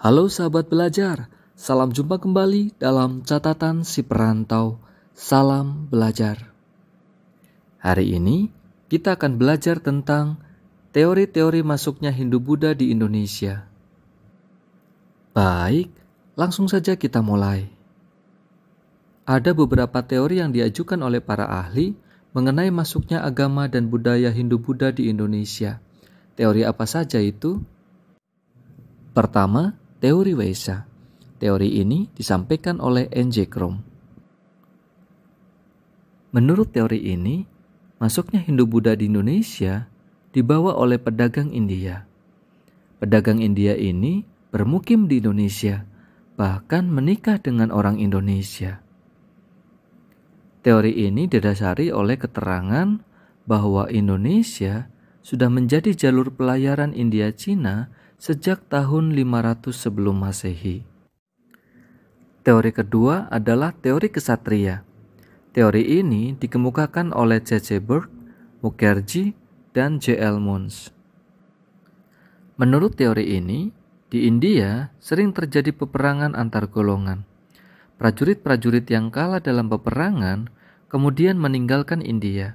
Halo sahabat belajar, salam jumpa kembali dalam catatan si perantau. Salam belajar. Hari ini kita akan belajar tentang teori-teori masuknya Hindu-Buddha di Indonesia. Baik, langsung saja kita mulai. Ada beberapa teori yang diajukan oleh para ahli mengenai masuknya agama dan budaya Hindu-Buddha di Indonesia. Teori apa saja itu? Pertama, teori Weisha. Teori ini disampaikan oleh N.J. Krom. Menurut teori ini, masuknya Hindu-Buddha di Indonesia dibawa oleh pedagang India. Pedagang India ini bermukim di Indonesia, bahkan menikah dengan orang Indonesia. Teori ini didasari oleh keterangan bahwa Indonesia sudah menjadi jalur pelayaran India-Cina sejak tahun 500 sebelum Masehi. Teori kedua adalah teori kesatria. Teori ini dikemukakan oleh C.C. Burke, Mukherjee, dan J.L. Mons. Menurut teori ini, di India sering terjadi peperangan antar golongan. Prajurit-prajurit yang kalah dalam peperangan kemudian meninggalkan India.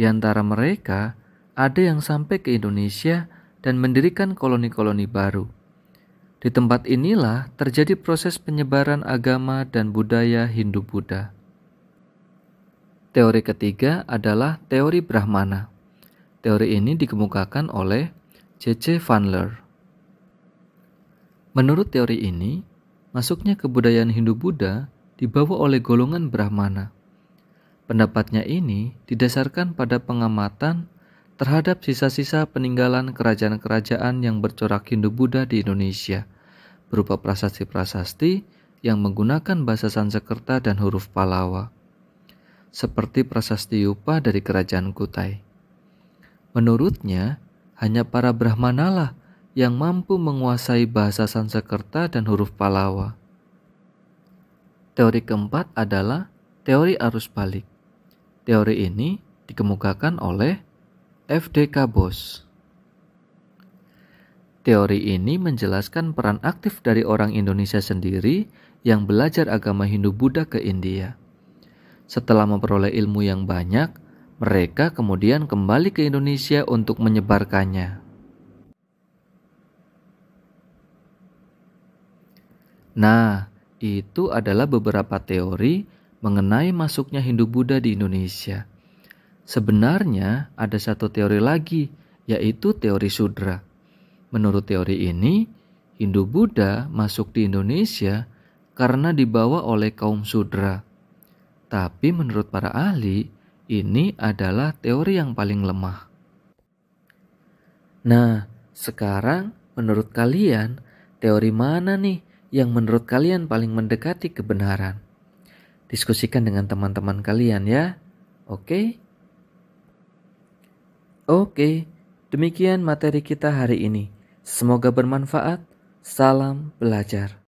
Di antara mereka, ada yang sampai ke Indonesia dan mendirikan koloni-koloni baru. Di tempat inilah terjadi proses penyebaran agama dan budaya Hindu-Buddha. Teori ketiga adalah teori Brahmana. Teori ini dikemukakan oleh C.C. Vanler. Menurut teori ini, masuknya kebudayaan Hindu-Buddha dibawa oleh golongan Brahmana. Pendapatnya ini didasarkan pada pengamatan terhadap sisa-sisa peninggalan kerajaan-kerajaan yang bercorak Hindu-Buddha di Indonesia, berupa prasasti-prasasti yang menggunakan bahasa Sanskerta dan huruf Palawa, seperti prasasti Yupa dari Kerajaan Kutai. Menurutnya, hanya para Brahmana yang mampu menguasai bahasa Sanskerta dan huruf Palawa. Teori keempat adalah teori arus balik. Teori ini dikemukakan oleh FDK Bos Teori ini menjelaskan peran aktif dari orang Indonesia sendiri yang belajar agama Hindu-Buddha ke India. Setelah memperoleh ilmu yang banyak, mereka kemudian kembali ke Indonesia untuk menyebarkannya. Nah, itu adalah beberapa teori mengenai masuknya Hindu-Buddha di Indonesia. Sebenarnya ada satu teori lagi, yaitu teori sudra. Menurut teori ini, Hindu-Buddha masuk di Indonesia karena dibawa oleh kaum sudra. Tapi menurut para ahli, ini adalah teori yang paling lemah. Nah, sekarang menurut kalian, teori mana nih yang menurut kalian paling mendekati kebenaran? Diskusikan dengan teman-teman kalian ya. Oke. Okay? Oke, demikian materi kita hari ini. Semoga bermanfaat. Salam belajar.